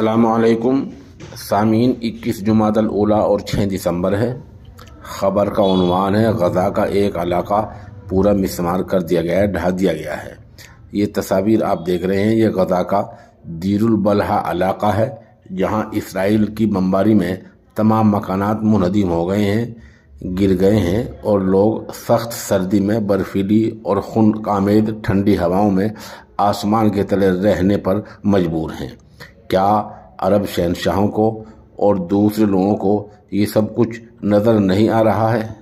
अल्लाम सामीन इक्कीस जुमात अलोला और छः दिसंबर है ख़बर का उनवान है गज़ा का एक इलाका पूरा मिसमार कर दिया गया है ढा दिया गया है ये तस्वीर आप देख रहे हैं ये गज़ा का दीरुलबलहा इलाका है जहाँ इसराइल की बमबारी में तमाम मकानात मुनदिम हो गए हैं गिर गए हैं और लोग सख्त सर्दी में बर्फीली और खुन कामेद ठंडी हवाओं में आसमान के तले रहने पर मजबूर हैं क्या अरब शहनशाहों को और दूसरे लोगों को ये सब कुछ नज़र नहीं आ रहा है